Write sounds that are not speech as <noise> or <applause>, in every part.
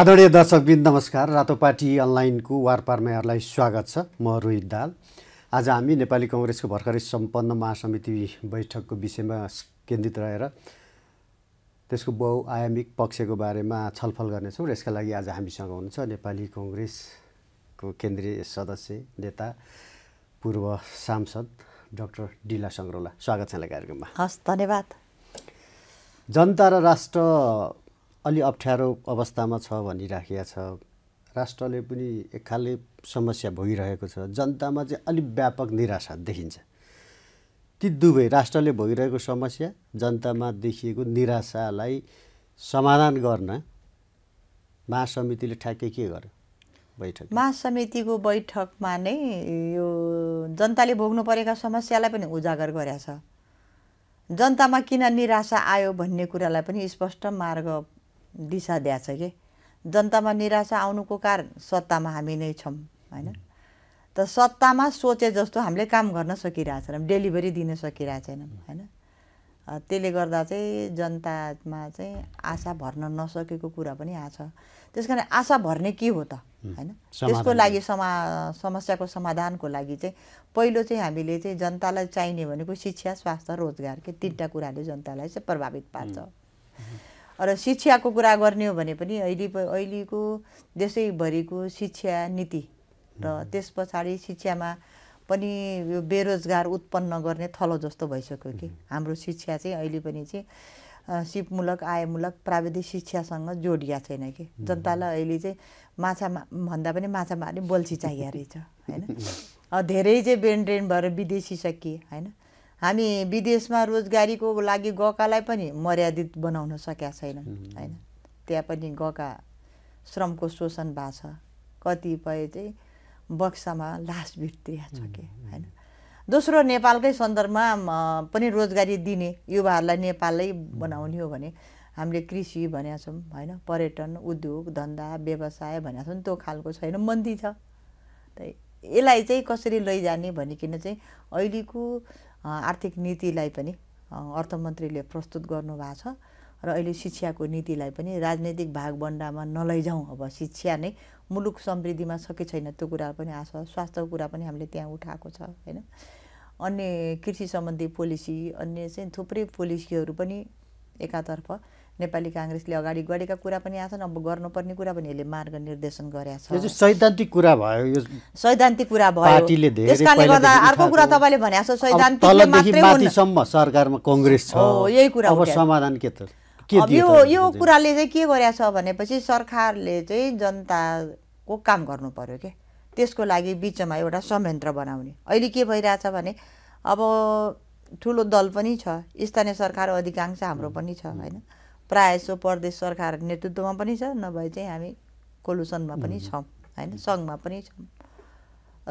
आदरणीय दर्शकबिन नमस्कार रातो अनलाइनको वारपारमा यहाँहरूलाई स्वागत छ म रोहित दाल आज हामी नेपाली कङ्ग्रेसको भर्खरै सम्पन्न महासमिति बैठकको विषयमा केन्द्रित रहेर त्यसको बहुआयामिक पक्षको बारेमा छलफल गर्नेछौँ र यसका लागि आज हामीसँग हुनुहुन्छ नेपाली कङ्ग्रेसको केन्द्रीय सदस्य नेता पूर्व सांसद डक्टर डिला सङ्ग्रौला स्वागत छ कार्यक्रममा हस् धन्यवाद जनता र राष्ट्र अलि अप्ठ्यारो अवस्थामा छ भनिराखिया छ राष्ट्रले पनि एक खाले समस्या भोगिरहेको छ जनतामा चाहिँ अलिक व्यापक निराशा देखिन्छ ती दुवै राष्ट्रले भोगिरहेको समस्या जनतामा देखिएको निराशालाई समाधान गर्न महासमितिले ठ्याक्कै के गर्यो बैठक महासमितिको बैठकमा नै यो जनताले भोग्नु परेका समस्यालाई पनि उजागर गरेका छ जनतामा किन निराशा आयो भन्ने कुरालाई पनि स्पष्ट मार्ग दिशा दिएको छ कि जनतामा निराशा आउनुको कारण सत्तामा हामी नै छौँ होइन त सत्तामा सोचे जस्तो हामीले काम गर्न सकिरहेको छैनौँ डेलिभरी दिन सकिरहेको छैनौँ होइन त्यसले गर्दा चाहिँ जनतामा चाहिँ आशा भर्न नसकेको कुरा पनि आएको छ त्यस कारण आशा भर्ने के हो त होइन त्यसको लागि समा समस्याको समाधानको लागि चाहिँ पहिलो चाहिँ हामीले चाहिँ जनतालाई चाहिने भनेको शिक्षा स्वास्थ्य रोजगार के तिनवटा कुराले जनतालाई चाहिँ प्रभावित पार्छ र शिक्षाको कुरा गर्ने हो भने पनि अहिले अहिलेको देशैभरिको शिक्षा नीति र त्यस पछाडि शिक्षामा पनि यो बेरोजगार उत्पन्न गर्ने थलो जस्तो भइसक्यो कि हाम्रो शिक्षा चाहिँ अहिले पनि चाहिँ सिपमूलक आयमूलक प्राविधिक शिक्षासँग जोडिएको छैन कि जनतालाई अहिले चाहिँ माछा भन्दा पनि माछा मार्ने बल्छी चाहिएको रहेछ <laughs> होइन धेरै चाहिँ ब्रेन ड्रेन भएर विदेशी सकिए होइन हामी विदेशमा रोजगारीको लागि गएकालाई पनि मर्यादित बनाउन सकेका छैनौँ होइन त्यहाँ पनि गएका श्रमको शोषण भएको छ कतिपय चाहिँ बक्सामा लास भित्रिया छ कि होइन दोस्रो नेपालकै सन्दर्भमा पनि रोजगारी दिने युवाहरूलाई नेपालै बनाउने हो भने हामीले कृषि भनेका छौँ होइन पर्यटन उद्योग धन्दा व्यवसाय भनेका छौँ त्यो खालको छैन मन्दी छ त यसलाई चाहिँ कसरी लैजाने भनिकन चाहिँ अहिलेको आर्थिक नीतिलाई पनि अर्थमन्त्रीले प्रस्तुत गर्नुभएको छ र अहिले शिक्षाको नीतिलाई पनि राजनैतिक भागभन्डामा नलैजाउँ अब शिक्षा नै मुलुक समृद्धिमा सके छैन त्यो कुरा पनि आशा स्वास्थ्यको कुरा पनि हामीले त्यहाँ उठाएको छ होइन अन्य कृषि सम्बन्धी पोलिसी अन्य चाहिँ थुप्रै पोलिसीहरू पनि एकातर्फ नेपाली काङ्ग्रेसले अगाडि गरेका कुरा पनि आएछन् अब गर्नुपर्ने कुरा पनि यसले मार्ग निर्देशन गरेका छ सैद्धान्तिक कुरा भयो यो सैद्धान्तिक कुरा भयो त्यस कारणले गर्दा अर्को कुरा तपाईँले भने छ सैद्धान्तिक सरकारमा कङ्ग्रेस छ यही कुरा अब समाधान के त यो यो कुराले चाहिँ के गरेछ भनेपछि सरकारले चाहिँ जनताको काम गर्नु पर्यो के त्यसको लागि बिचमा एउटा संयन्त्र बनाउने अहिले के भइरहेछ भने अब ठुलो दल पनि छ स्थानीय सरकार अधिकांश हाम्रो पनि छ होइन प्रायः यसो प्रदेश सरकार नेतृत्वमा पनि छ नभए चाहिँ हामी कोलुसनमा पनि छौँ होइन सङ्घमा पनि छौँ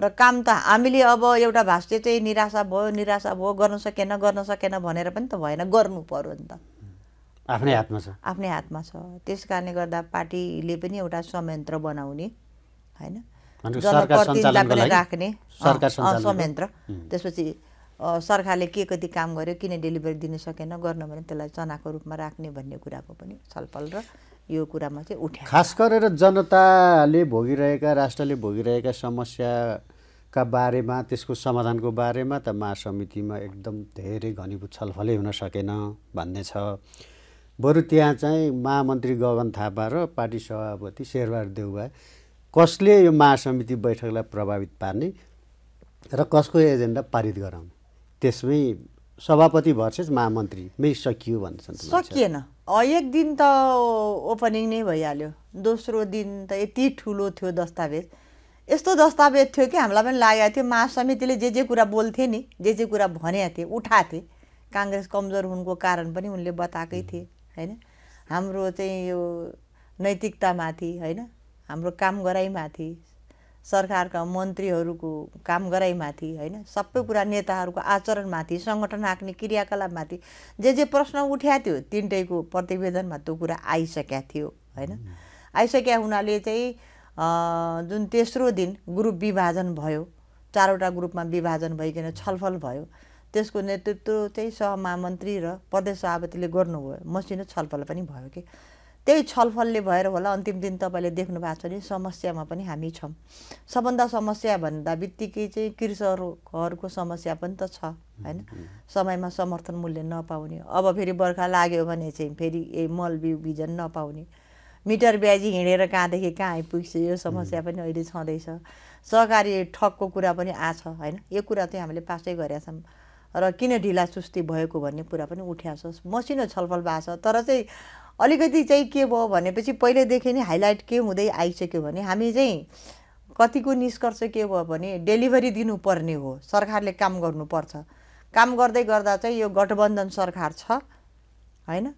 र काम त हामीले अब एउटा भाष्य चाहिँ निराशा भयो निराशा भयो गर्न सकेन गर्न सकेन भनेर पनि त भएन गर्नु पर्यो नि त आफ्नै हातमा छ आफ्नै हातमा छ त्यस कारणले गर्दा पार्टीले पनि एउटा संयन्त्र बनाउने होइन जनप्रतिनिधिलाई पनि राख्ने संयन्त्र त्यसपछि सरकारले के कति काम गर्यो किन डेलिभरी दिन सकेन गर्न भने त्यसलाई चनाको रूपमा राख्ने भन्ने कुराको पनि छलफल र यो कुरामा चाहिँ उठ्यो खास गरेर जनताले भोगिरहेका राष्ट्रले भोगिरहेका समस्याका बारेमा त्यसको समाधानको बारेमा त महासमितिमा एकदम धेरै घनीभूत छलफलै हुन सकेन भन्ने छ बरु त्यहाँ चाहिँ महामन्त्री गगन थापा र पार्टी सभापति शेरबहादुर देउवा कसले यो महासमिति बैठकलाई प्रभावित पार्ने र कसको एजेन्डा पारित गराउने त्यसमै सभापति भर्सेस महामन्त्रीमै सकियो भन्छन् सकिएन एक दिन त ओपनिङ नै भइहाल्यो दोस्रो दिन त यति ठुलो थियो दस्तावेज यस्तो दस्तावेज थियो कि हामीलाई पनि लागेको थियो महासमितिले जे जे कुरा बोल्थे नि जे जे कुरा भनेको थिए उठाएको काङ्ग्रेस कमजोर हुनुको कारण पनि उनले बताएकै थिए होइन हाम्रो चाहिँ यो नैतिकतामाथि होइन हाम्रो काम गराइमाथि सरकारका मन्त्रीहरूको काम गराइमाथि होइन सबै कुरा नेताहरूको आचरणमाथि सङ्गठन आँक्ने क्रियाकलापमाथि जे जे प्रश्न उठ्या थियो तिनटैको प्रतिवेदनमा त्यो कुरा आइसकेका थियो होइन आइसकेका हुनाले चाहिँ जुन तेस्रो दिन ग्रुप विभाजन भयो चारवटा ग्रुपमा विभाजन भइकन छलफल भयो त्यसको नेतृत्व चाहिँ सहमहामन्त्री र प्रदेश सभापतिले गर्नुभयो मसिनो छलफल पनि भयो कि त्यही छलफलले भएर होला अन्तिम दिन तपाईँले देख्नु भएको छ भने समस्यामा पनि हामी छौँ सबभन्दा समस्या भन्दा बित्तिकै चाहिँ कृषकहरूको समस्या पनि त छ होइन समयमा समर्थन मूल्य नपाउने अब फेरि बर्खा लाग्यो भने चाहिँ फेरि ए मल बिउ बिजन नपाउने मिटर ब्याजी हिँडेर कहाँदेखि कहाँ आइपुग्छ यो समस्या पनि अहिले छँदैछ सहकारी ठगको कुरा पनि आछ होइन यो कुरा चाहिँ हामीले पासै गरेका छौँ र किन ढिलासुस्ती भएको भन्ने कुरा पनि उठ्या छ मसिनो छलफल भएको छ तर चाहिँ अलिकति चाहिँ के भयो भनेपछि पहिल्यैदेखि नै हाइलाइट के हुँदै आइसक्यो भने हामी चाहिँ कतिको निष्कर्ष के भयो भने डेलिभरी दिनुपर्ने हो सरकारले काम गर्नुपर्छ काम गर्दै गर्दा चाहिँ यो गठबन्धन सरकार छ होइन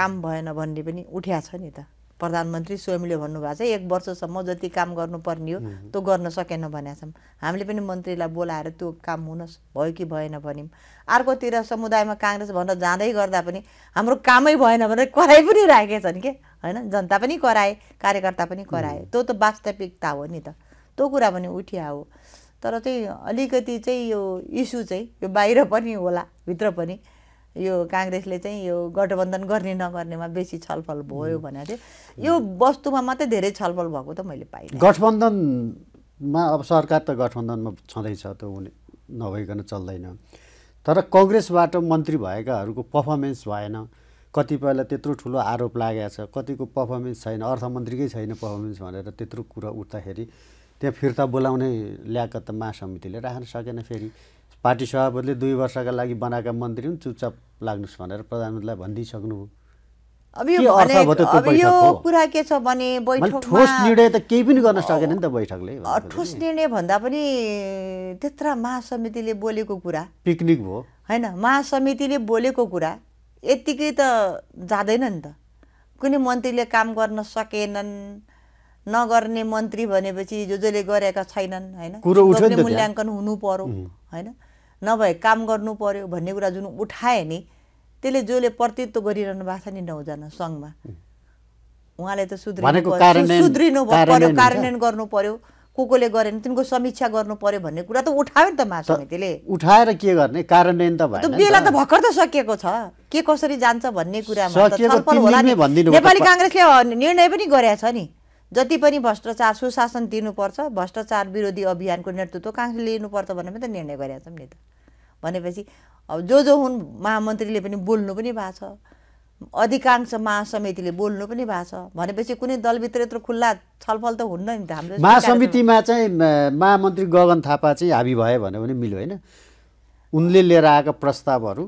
काम भएन भन्ने पनि उठ्या छ नि त प्रधानमन्त्री स्वयंले भन्नुभएको छ एक वर्षसम्म जति काम गर्नुपर्ने हो त्यो गर्न सकेन भनेका हामीले पनि मन्त्रीलाई बोलाएर त्यो काम हुन भयो कि भएन भन्यौँ अर्कोतिर समुदायमा काङ्ग्रेस भन्न जाँदै गर्दा पनि हाम्रो कामै भएन भनेर कराइ पनि राखेछन् कि होइन जनता पनि कराए कार्यकर्ता पनि कराए त्यो त वास्तविकता हो नि त त्यो कुरा पनि उठिया हो तर चाहिँ अलिकति चाहिँ यो इस्यु चाहिँ यो बाहिर पनि होला भित्र पनि यो काङ्ग्रेसले चाहिँ यो गठबन्धन गर्ने नगर्नेमा बेसी छलफल भयो भनेको थियो यो वस्तुमा मात्रै धेरै छलफल भएको त मैले पाइनँ गठबन्धनमा अब सरकार त गठबन्धनमा छँदैछ त्यो हुने नभइकन चल्दैन तर कङ्ग्रेसबाट मन्त्री भएकाहरूको पर्फर्मेन्स भएन कतिपयलाई त्यत्रो ठुलो आरोप लागेको छ कतिको पर्फर्मेन्स छैन अर्थमन्त्रीकै छैन पर्फर्मेन्स भनेर त्यत्रो कुरा उठ्दाखेरि त्यहाँ फिर्ता बोलाउने ल्याकत त महासमितिले राख्न सकेन फेरि पार्टी सभापतिले दुई वर्षका लागि बनाएका मन्त्री पनि चुपचाप लाग्नुहोस् भनेर प्रधानमन्त्रीलाई भनिदिइसक्नुभयो अब यो अब यो कुरा के छ भने ठोस निर्णय त केही पनि गर्न सकेन नि त बैठकले ठोस निर्णय भन्दा पनि त्यत्र महासमितिले बोलेको कुरा पिकनिक भयो होइन महासमितिले बोलेको कुरा यत्तिकै त जाँदैन नि त कुनै मन्त्रीले काम गर्न सकेनन् नगर्ने मन्त्री भनेपछि जो जसले गरेका छैनन् होइन मूल्याङ्कन हुनु पर्यो होइन नभए काम गर्नु पर्यो भन्ने कुरा जुन उठाए नि त्यसले जसले प्रतित्व गरिरहनु भएको छ नि नौजना सङ्घमा उहाँले त सुध्रिनु सुध्रिनु पर्यो कार्यान्वयन गर्नु पर्यो को कोले गरेन तिनको समीक्षा गर्नु पर्यो भन्ने कुरा त उठायो नि त महासमितिले उठाएर के गर्ने कार्यान्वयन त भयो बेला त भर्खर त सकिएको छ के कसरी जान्छ भन्ने कुरामा नेपाली काङ्ग्रेसले निर्णय पनि गरेका छ नि जति पनि भ्रष्टाचार सुशासन दिनुपर्छ भ्रष्टाचार विरोधी अभियानको नेतृत्व काङ्ग्रेसले लिनुपर्छ भन्ने पनि त निर्णय गरेका छौँ नि त भनेपछि अब जो जो हुन् महामन्त्रीले पनि बोल्नु पनि भएको छ अधिकांश महासमितिले बोल्नु पनि भएको छ भनेपछि कुनै दलभित्र यत्रो खुल्ला छलफल त हुन्न नि त हाम्रो महासमितिमा चाहिँ महामन्त्री गगन थापा चाहिँ हाबी भयो भने पनि मिल्यो होइन उनले लिएर आएका प्रस्तावहरू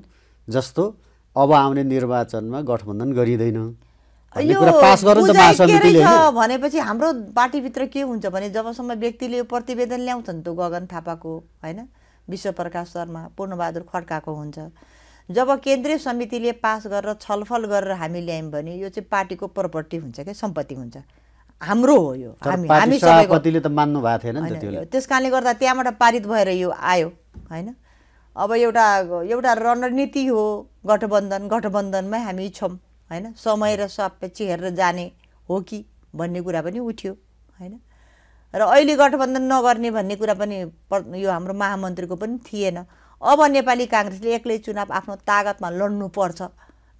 जस्तो अब आउने निर्वाचनमा गठबन्धन गरिँदैन भनेपछि हाम्रो पार्टीभित्र के हुन्छ भने जबसम्म व्यक्तिले प्रतिवेदन ल्याउँछन् त गगन थापाको होइन विश्वप्रकाश शर्मा पूर्णबहादुर खड्काको हुन्छ जब केन्द्रीय समितिले पास गरेर छलफल गरेर हामी ल्यायौँ भने यो चाहिँ पार्टीको प्रपर्टी हुन्छ क्या सम्पत्ति हुन्छ हाम्रो हो यो हामी हामी त मान्नु भएको थिएन त्यस कारणले गर्दा त्यहाँबाट पारित भएर यो आयो होइन अब एउटा एउटा रणनीति हो गठबन्धन गठबन्धनमै हामी छौँ होइन समय र सबै हेरेर जाने हो कि भन्ने कुरा पनि उठ्यो होइन र अहिले गठबन्धन नगर्ने भन्ने कुरा पनि यो हाम्रो महामन्त्रीको पनि थिएन अब नेपाली काङ्ग्रेसले एक्लै चुनाव आफ्नो तागतमा लड्नुपर्छ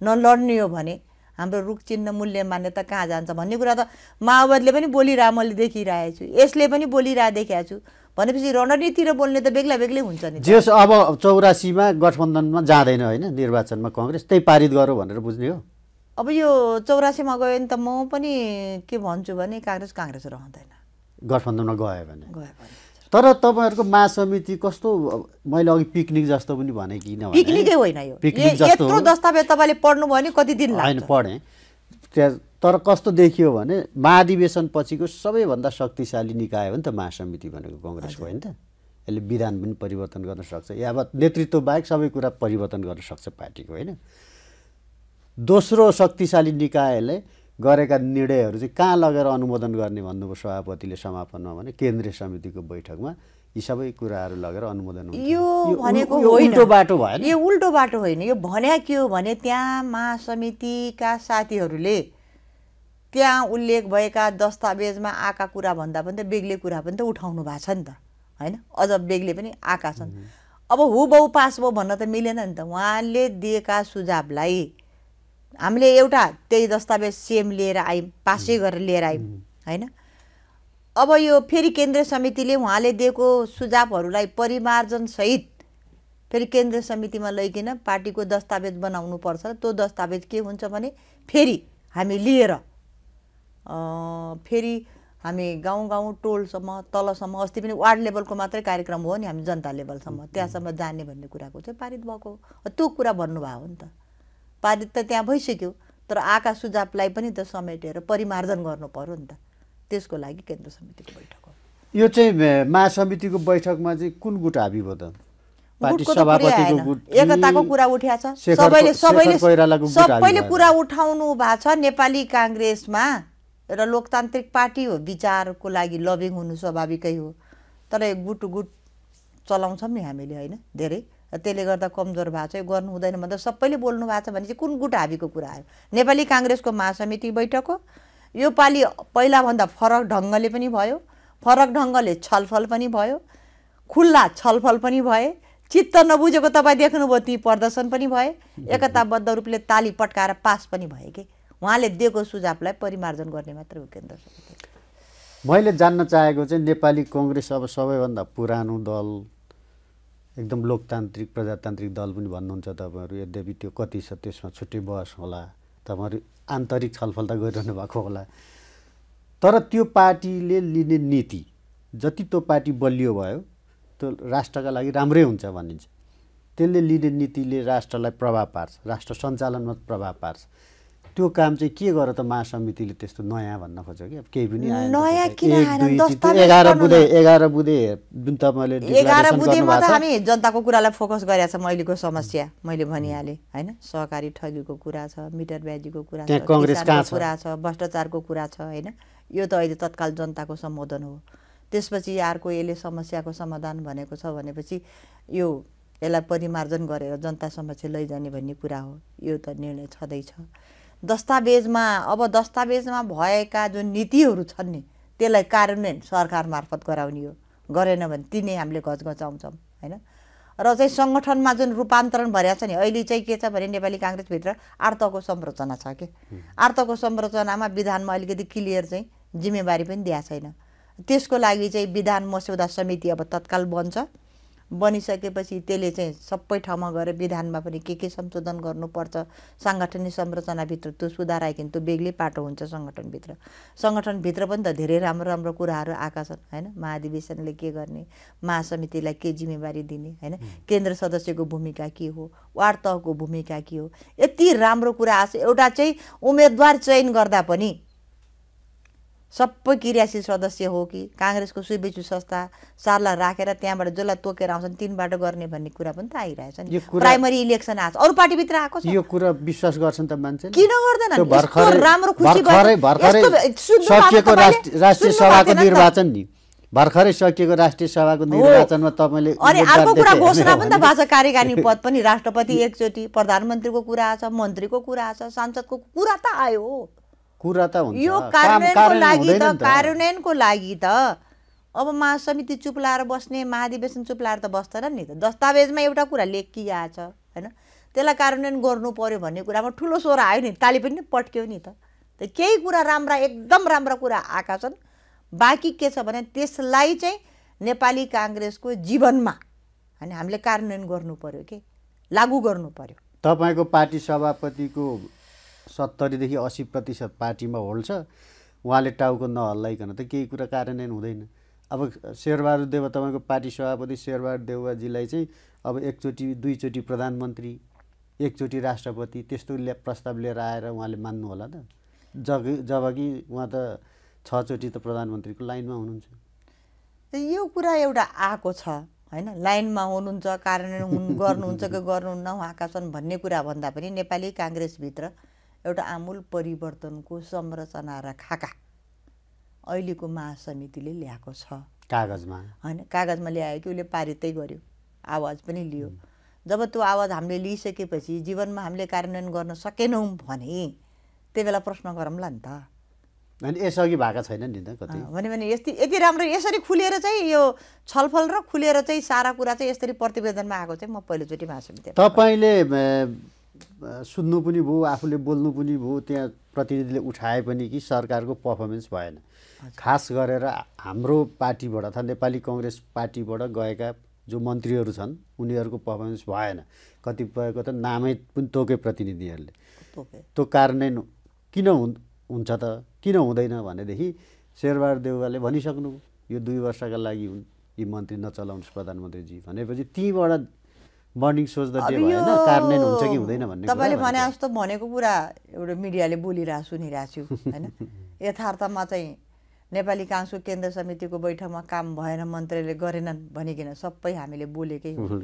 नलड्ने हो भने हाम्रो रुख चिन्ह मूल्य मान्यता कहाँ जान्छ भन्ने कुरा त माओवादीले पनि बोलिरह मैले देखिरहेको छु यसले पनि बोलिरह देखाएको छु भनेपछि रणनीति र बोल्ने त बेग्ला बेग्लै हुन्छ नि जस अब चौरासीमा गठबन्धनमा जाँदैन होइन निर्वाचनमा कङ्ग्रेस त्यही पारित गरौँ भनेर बुझ्ने हो अब यो चौरासीमा गयो भने त म पनि के भन्छु भने काङ्ग्रेस काङ्ग्रेस रहँदैन गठबन्धनमा गयो भने तर तपाईँहरूको महासमिति कस्तो मैले अघि पिकनिक जस्तो पनि भने कि पिकनिकै होइन यो पिकनिक जस्तो दस्तावेज तपाईँले पढ्नु भयो कति दिन होइन पढेँ त्यहाँ तर कस्तो देखियो भने महाधिवेशन पछिको सबैभन्दा शक्तिशाली निकाय हो नि त महासमिति भनेको कङ्ग्रेसको होइन त यसले विधान पनि परिवर्तन गर्न सक्छ या नेतृत्व बाहेक सबै कुरा परिवर्तन गर्न सक्छ पार्टीको होइन दोस्रो शक्तिशाली निकायले गरेका निर्णयहरू चाहिँ कहाँ लगेर अनुमोदन गर्ने भन्नुभयो सभापतिले समापनमा भने केन्द्रीय समितिको बैठकमा यी सबै कुराहरू लगेर अनुमोदन यो भनेको उल्टो बाटो भयो यो उल्टो बाटो होइन यो भन्या के हो भने त्यहाँ महासमितिका साथीहरूले त्यहाँ उल्लेख भएका दस्तावेजमा आएका कुरा भन्दा पनि त बेग्लै कुरा पनि त उठाउनु भएको छ नि त होइन अझ बेग्लै पनि आएका छन् अब बहु पास भयो भन्न त मिलेन नि त उहाँले दिएका सुझावलाई हामीले एउटा त्यही दस्तावेज सिएम लिएर आयौँ पासै गरेर लिएर आयौँ होइन अब यो फेरि केन्द्रीय समितिले उहाँले दिएको सुझावहरूलाई परिमार्जनसहित फेरि केन्द्रीय समितिमा लैकन पार्टीको दस्तावेज बनाउनु पर्छ त्यो दस्तावेज के हुन्छ भने फेरि हामी लिएर फेरि हामी गाउँ गाउँ टोलसम्म तलसम्म अस्ति पनि वार्ड लेभलको मात्रै कार्यक्रम हो नि हामी जनता लेभलसम्म त्यहाँसम्म जाने भन्ने कुराको चाहिँ पारित भएको त्यो कुरा भन्नुभएको हो नि त पारित त त्यहाँ भइसक्यो तर आका सुझावलाई पनि त समेटेर परिमार्जन गर्नु पर्यो नि त त्यसको लागि केन्द्र समितिको बैठक हो यो चाहिँ महासमितिको बैठकमा चाहिँ कुन गुट हाबी भयो त एकताको कुरा उठ्या छ सबैले सबैले सबैले कुरा उठाउनु भएको छ नेपाली काङ्ग्रेसमा र लोकतान्त्रिक पार्टी हो विचारको लागि लभिङ हुनु स्वाभाविकै हो तर गुट गुट चलाउँछौँ नि हामीले होइन धेरै त्यसले गर्दा कमजोर भएको छ गर्नु हुँदैन भन्दा सबैले बोल्नु भएको छ भने चाहिँ कुन गुट हाबीको कुरा आयो नेपाली काङ्ग्रेसको महासमिति बैठक हो यो योपालि पहिलाभन्दा फरक ढङ्गले पनि भयो फरक ढङ्गले छलफल पनि भयो खुल्ला छलफल पनि भए चित्त नबुझेको तपाईँ देख्नुभयो ती प्रदर्शन पनि भए एकताबद्ध रूपले ताली पट्काएर पास पनि भए कि उहाँले दिएको सुझावलाई परिमार्जन गर्ने मात्र हो केन्द्र मैले जान्न चाहेको चाहिँ नेपाली कङ्ग्रेस अब सबैभन्दा पुरानो दल एकदम लोकतान्त्रिक प्रजातान्त्रिक दल पनि भन्नुहुन्छ तपाईँहरू यद्यपि त्यो कति छ त्यसमा छुट्टै बहस होला तपाईँहरू आन्तरिक छलफल त गरिरहनु भएको होला तर त्यो पार्टीले लिने नीति जति त्यो पार्टी बलियो भयो त्यो राष्ट्रका लागि राम्रै हुन्छ भनिन्छ त्यसले लिने नीतिले राष्ट्रलाई प्रभाव पार्छ राष्ट्र सञ्चालनमा प्रभाव पार्छ त्यो काम चाहिँ के गर त महासमितिले त्यस्तो नयाँ भन्न खोज्यो कि केही पनि एघार बुधे एघार बुधे जुन तपाईँले एघार बुधेमा त हामी जनताको कुरालाई फोकस गरेका छौँ अहिलेको समस्या मैले भनिहालेँ होइन सहकारी ठगीको कुरा छ मिटर ब्याजीको कुरा छ कङ्ग्रेसको कुरा छ भ्रष्टाचारको कुरा छ होइन यो त अहिले तत्काल जनताको सम्बोधन हो त्यसपछि अर्को यसले समस्याको समाधान भनेको छ भनेपछि यो यसलाई परिमार्जन गरेर जनता समक्ष लैजाने भन्ने कुरा हो यो त निर्णय छँदैछ दस्तावेजमा अब दस्तावेजमा भएका जुन नीतिहरू छन् नि त्यसलाई कार्यान्वयन सरकार मार्फत गराउने हो गरेन भने ती नै हामीले घचाउँछौँ होइन र चाहिँ सङ्गठनमा जुन रूपान्तरण भइरहेको छ नि अहिले चाहिँ के छ भने नेपाली काङ्ग्रेसभित्र आर्तको संरचना छ कि आर्तको संरचनामा विधानमा अलिकति क्लियर चाहिँ जिम्मेवारी पनि दिएको छैन त्यसको लागि चाहिँ विधान मस्यौदा समिति अब तत्काल बन्छ बनिसकेपछि त्यसले चाहिँ सबै ठाउँमा गएर विधानमा पनि के के संशोधन गर्नुपर्छ साङ्गठनिक संरचनाभित्र त्यो सुधार किन त्यो बेग्लै पाटो हुन्छ सङ्गठनभित्र सङ्गठनभित्र पनि त धेरै राम्रो राम्रो कुराहरू आएका छन् होइन महाधिवेशनले के गर्ने महासमितिलाई के जिम्मेवारी दिने होइन केन्द्र सदस्यको भूमिका के हो वार्ड तहको भूमिका के हो यति राम्रो कुरा आएको एउटा चाहिँ उम्मेदवार चयन गर्दा पनि सबै क्रियाशील सदस्य हो कि काङ्ग्रेसको सुबेचु संस्था सारलाई राखेर त्यहाँबाट जसलाई तोकेर आउँछन् तिनबाट गर्ने भन्ने कुरा पनि त आइरहेछ नि प्राइमरी इलेक्सन आएको छ अरू पार्टीभित्र आएको छ यो कुरा विश्वास गर्छन् त मान्छे किन गर्दैन राम्रो राष्ट्रिय सभाको निर्वाचन नि भर्खरै सकिएको राष्ट्रिय सभाको निर्वाचनमा तपाईँले अनि अर्को कुरा घोषणा पनि त भएको छ कार्यकारी <laughs> पद पनि राष्ट्रपति एकचोटि प्रधानमन्त्रीको कुरा छ मन्त्रीको कुरा छ सांसदको कुरा त आयो कुरा त हुन्छ यो कार्यान्वयनको लागि त कार्यान्वयनको लागि त अब महासमिति चुप लाएर बस्ने महाधिवेशन चुप लाएर त बस्दैन नि त दस्तावेजमा एउटा कुरा छ होइन त्यसलाई कार्यान्वयन गर्नु पऱ्यो भन्ने कुरामा ठुलो स्वर आयो नि ताली पनि पट्क्यो नि त केही कुरा राम्रा एकदम राम्रा कुरा आएका छन् बाँकी के छ भने त्यसलाई चाहिँ नेपाली काङ्ग्रेसको जीवनमा होइन हामीले कार्यान्वयन गर्नु पऱ्यो के लागू गर्नु पऱ्यो तपाईँको पार्टी सभापतिको सत्तरीदेखि असी प्रतिशत पार्टीमा होल्ड छ उहाँले टाउको नहल्लाइकन त केही कुरा कार्यान्वयन हुँदैन अब शेरबहादुर देव तपाईँको पार्टी सभापति शेरबहादुर देवजीलाई चाहिँ अब एकचोटि दुईचोटि प्रधानमन्त्री एकचोटि राष्ट्रपति त्यस्तो ल्या प्रस्ताव लिएर आएर उहाँले मान्नु होला त जग कि उहाँ त छचोटि त प्रधानमन्त्रीको लाइनमा हुनुहुन्छ यो कुरा एउटा आएको छ होइन लाइनमा हुनुहुन्छ कार्यान्वयन गर्नुहुन्छ कि <laughs> गर्नुहुन्न उहाँका छन् भन्ने कुरा भन्दा पनि नेपाली काङ्ग्रेसभित्र एउटा आमूल परिवर्तनको संरचना र खाका अहिलेको महासमितिले ल्याएको छ कागजमा होइन कागजमा ल्यायो कि उसले पारितै गर्यो आवाज पनि लियो जब त्यो आवाज हामीले लिइसकेपछि जीवनमा हामीले कार्यान्वयन गर्न सकेनौँ भने त्यही बेला प्रश्न गरौँला नि त अनि यसअघि भएको छैन नि त कति भन्यो भने यति यति राम्रो यसरी खुलेर चाहिँ यो छलफल र खुलेर चाहिँ सारा कुरा चाहिँ यसरी प्रतिवेदनमा आएको चाहिँ म पहिलोचोटि महासमिति तपाईँले सुन्नु पनि भयो आफूले बोल्नु पनि भयो त्यहाँ प्रतिनिधिले उठाए पनि कि सरकारको पर्फर्मेन्स भएन खास गरेर हाम्रो पार्टीबाट अथवा नेपाली कङ्ग्रेस पार्टीबाट गएका जो मन्त्रीहरू छन् उनीहरूको पर्फर्मेन्स भएन कतिपयको त नामै पनि तोके प्रतिनिधिहरूले त्यो कारणले किन हुन्छ त किन हुँदैन भनेदेखि शेरबहादुर देउवाले भनिसक्नु यो दुई वर्षका लागि हुन् यी मन्त्री नचलाउनुहोस् प्रधानमन्त्रीजी भनेपछि तीबाट द डे हुन्छ कि हुँदैन भन्ने तपाईँले भने जस्तो भनेको कुरा एउटा मिडियाले बोलिरहेको सुनिरहेको छु होइन <laughs> यथार्थमा चाहिँ नेपाली काङ्सु केन्द्र समितिको बैठकमा काम भएन मन्त्रीले गरेनन् भनिकन सबै हामीले बोलेकै हो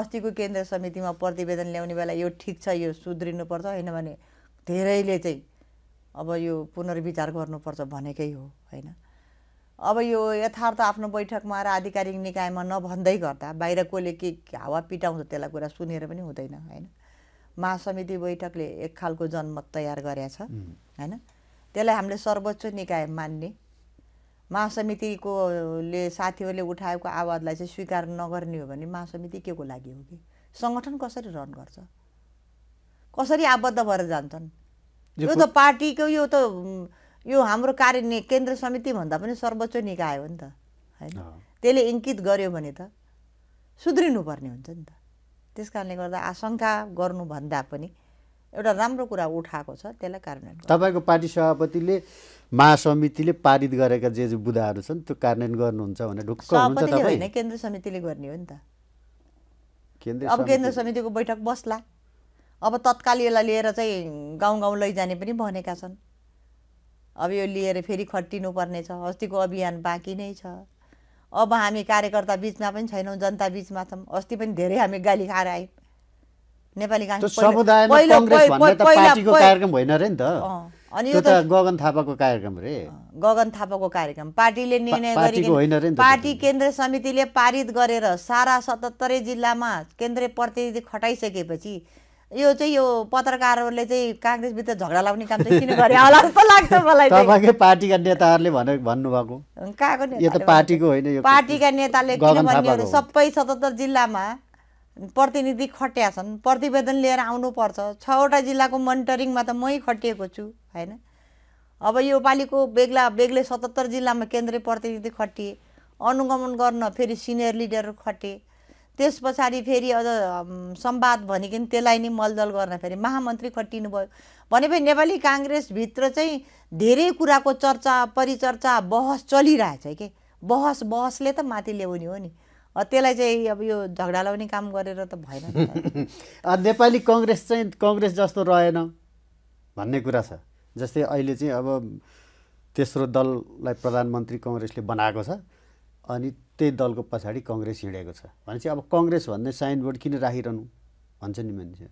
अस्तिको केन्द्र समितिमा प्रतिवेदन ल्याउने बेला यो ठिक छ यो सुध्रिनुपर्छ होइन भने धेरैले चाहिँ अब यो पुनर्विचार गर्नुपर्छ भनेकै हो होइन अब यो यथार्थ आफ्नो बैठकमा र आधिकारिक निकायमा नभन्दै गर्दा बाहिर कसले के हावा पिटाउँछ त्यसलाई कुरा सुनेर पनि हुँदैन होइन महासमिति बैठकले एक खालको जनमत तयार गरेछ होइन त्यसलाई हामीले सर्वोच्च निकाय मान्ने महासमितिकोले साथीहरूले उठाएको आवाजलाई चाहिँ स्वीकार नगर्ने हो भने महासमिति के को लागि हो कि सङ्गठन कसरी रन गर्छ कसरी आबद्ध भएर जान्छन् यो त पार्टीको यो त यो हाम्रो कार्य केन्द्र समिति भन्दा पनि सर्वोच्च निकाय हो नि त होइन त्यसले इङ्कित गर्यो भने त सुध्रिनुपर्ने हुन्छ नि त त्यस कारणले गर्दा आशङ्का गर्नुभन्दा पनि एउटा राम्रो कुरा उठाएको छ त्यसलाई कार्यान्वयन तपाईँको पार्टी सभापतिले महासमितिले पारित गरेका जे जे बुदाहरू छन् त्यो कार्यान्वयन गर्नुहुन्छ भने ढुक्क होइन केन्द्र समितिले गर्ने हो नि त अब केन्द्र समितिको बैठक बस्ला अब तत्काल यसलाई लिएर चाहिँ गाउँ गाउँ लैजाने पनि भनेका छन् अब यो लिएर फेरि खट्टिनुपर्ने छ अस्तिको अभियान बाँकी नै छ अब हामी कार्यकर्ता बिचमा पनि छैनौँ जनता बिचमा छौँ अस्ति पनि धेरै हामी गाली खाएर आयौँ नेपाली अनि गगन थापाको कार्यक्रम रे गगन थापाको कार्यक्रम पार्टीले निर्णय गरी पार्टी केन्द्र समितिले पारित गरेर सारा सतहत्तरै जिल्लामा केन्द्रीय प्रतिनिधि खटाइसकेपछि यो चाहिँ यो पत्रकारहरूले चाहिँ काङ्ग्रेसभित्र झगडा लाउने काम चाहिँ किन गरे होला जस्तो लाग्छ मलाई तपाईँकै पार्टीका नेताहरूले भनेर भन्नुभएको कहाँको यो त पार्टीको होइन पार्टीका नेताले किनभने सबै सतहत्तर जिल्लामा प्रतिनिधि खट्या छन् प्रतिवेदन लिएर आउनुपर्छ छवटा जिल्लाको मोनिटरिङमा त मै खटिएको छु होइन अब यो योपालिको बेग्ला बेग्लै सतहत्तर जिल्लामा केन्द्रीय प्रतिनिधि खटिए अनुगमन गर्न फेरि सिनियर लिडर खटे त्यस पछाडि फेरि अझ संवाद भनेदेखि त्यसलाई नै मलदल गर्न फेरि महामन्त्री खटिनु भयो भनेपछि नेपाली काङ्ग्रेसभित्र चाहिँ धेरै कुराको चर्चा परिचर्चा बहस चलिरहेछ के बहस बहसले त माथि ल्याउने हो नि त्यसलाई चाहिँ अब यो झगडा लाउने काम गरेर त भएन <laughs> नेपाली कङ्ग्रेस चाहिँ कङ्ग्रेस जस्तो रहेन भन्ने कुरा छ जस्तै अहिले चाहिँ अब तेस्रो दललाई प्रधानमन्त्री कङ्ग्रेसले बनाएको छ अनि त्यही दलको पछाडि कङ्ग्रेस हिँडेको छ भनेपछि अब कङ्ग्रेस भन्ने साइनबोर्ड किन राखिरहनु भन्छ नि मान्छे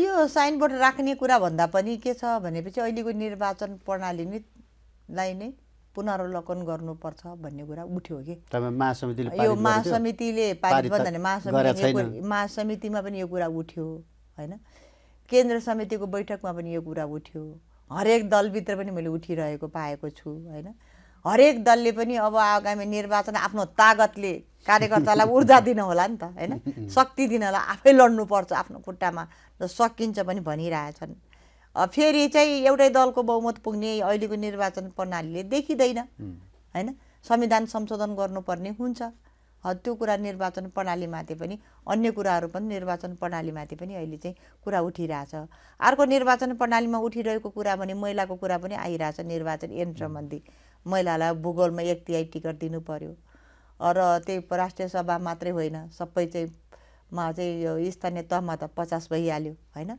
यो साइनबोर्ड राख्ने कुरा भन्दा पनि के छ भनेपछि अहिलेको निर्वाचन प्रणाली नै लाई नै पुनरावलोकन गर्नुपर्छ भन्ने कुरा उठ्यो कि यो महासमितिले पारित महासमिति महासमितिमा पनि यो कुरा उठ्यो होइन केन्द्र समितिको बैठकमा पनि यो कुरा उठ्यो हरेक दलभित्र पनि मैले उठिरहेको पाएको छु होइन हरेक दलले पनि अब आगामी निर्वाचन आफ्नो तागतले कार्यकर्तालाई ऊर्जा दिन होला नि त होइन शक्ति दिन होला आफै लड्नुपर्छ आफ्नो खुट्टामा र सकिन्छ पनि भनिरहेछन् फेरि चाहिँ एउटै दलको बहुमत पुग्ने अहिलेको निर्वाचन प्रणालीले देखिँदैन होइन संविधान संशोधन गर्नुपर्ने हुन्छ त्यो कुरा निर्वाचन प्रणालीमाथि पनि अन्य कुराहरू पनि निर्वाचन प्रणालीमाथि पनि अहिले चाहिँ कुरा उठिरहेछ अर्को निर्वाचन प्रणालीमा उठिरहेको कुरा भने महिलाको कुरा पनि आइरहेछ निर्वाचन यन्त्र सम्बन्धी महिलालाई भूगोलमा एक तिहाई टिकट दिनु पर्यो र त्यही राष्ट्रिय सभा मात्रै होइन सबै चाहिँ मा चाहिँ यो स्थानीय तहमा त पचास भइहाल्यो होइन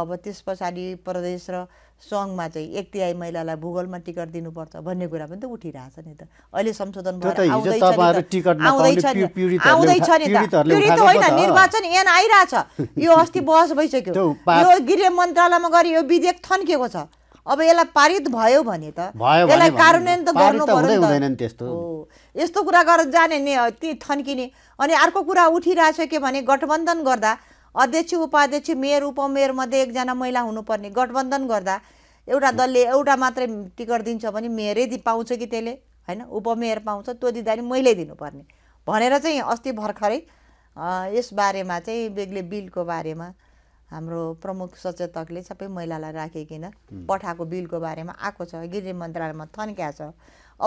अब त्यस पछाडि प्रदेश र सङ्घमा चाहिँ एक तिहाई महिलालाई भूगोलमा टिकट दिनुपर्छ भन्ने कुरा पनि त उठिरहेछ नि त अहिले संशोधन होइन निर्वाचन एन आइरहेछ यो अस्ति बहस भइसक्यो <laughs> यो गृह मन्त्रालयमा गरी यो विधेयक थन्किएको छ अब यसलाई पारित भयो भने त यसलाई कार्यान्वयन त गर्नु त्यस्तो यस्तो कुरा गरेर जाने नि ती थन्किने अनि अर्को कुरा उठिरहेको छ के भने गठबन्धन गर्दा अध्यक्ष उपाध्यक्ष मेयर उपमेयरमध्ये एकजना महिला हुनुपर्ने गठबन्धन गर्दा एउटा दलले एउटा मात्रै टिकट दिन्छ भने मेयरै पाउँछ कि त्यसले होइन उपमेयर पाउँछ त्यो दिँदा नि मैले दिनुपर्ने भनेर चाहिँ अस्ति भर्खरै यसबारेमा चाहिँ बेग्लै बिलको बारेमा हाम्रो प्रमुख सचेतकले सबै महिलालाई राखिकन पठाएको बिलको बारेमा आएको छ गृह मन्त्रालयमा थन्क्या छ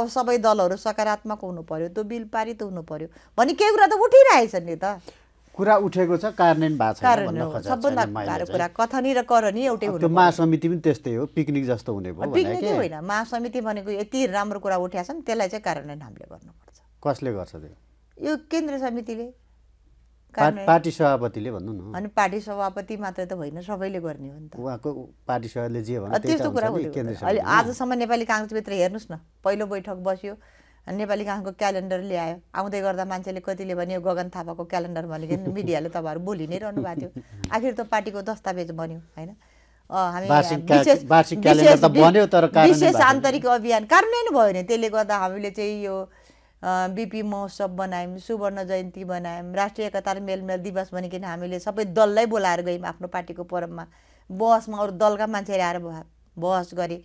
अब सबै दलहरू सकारात्मक हुनु पर्यो त्यो बिल पारित हुनु पर्यो भने केही कुरा त उठिरहेछ नि त कुरा उठेको छ कार्यान्वयन भएको छ सबभन्दा कथनी र करनी एउटै महासमिति पनि त्यस्तै हो पिकनिक जस्तो हुने भयो पिकनिक होइन महासमिति भनेको यति राम्रो कुरा उठाएको छ नि त्यसलाई चाहिँ कार्यान्वयन हामीले गर्नुपर्छ कसले गर्छ त्यो यो केन्द्रीय समितिले पार्टी सभापतिले भन्नु न अनि पार्टी सभापति मात्र त होइन सबैले गर्ने हो नि त उहाँको पार्टी सभाले जे भन्नु त्यस्तो कुरा अहिले आजसम्म नेपाली काङ्ग्रेसभित्र हेर्नुहोस् न पहिलो बैठक बस्यो नेपाली काङ्ग्रेसको क्यालेन्डर ल्यायो आउँदै गर्दा मान्छेले कतिले भन्यो गगन थापाको क्यालेन्डर भनेको <laughs> मिडियाले तपाईँहरू बोलि नै रहनु भएको थियो आखिर त पार्टीको दस्तावेज बन्यो होइन विशेष आन्तरिक अभियान कार्यान्वयन भयो भने त्यसले गर्दा हामीले चाहिँ यो बिपी महोत्सव बनायौँ सुवर्ण जयन्ती बनायौँ राष्ट्रिय एकता मेलमेल दिवस भनिकन हामीले सबै दललाई बोलाएर गयौँ आफ्नो पार्टीको परममा बहसमा अरू दलका मान्छेहरू आएर बहस गरे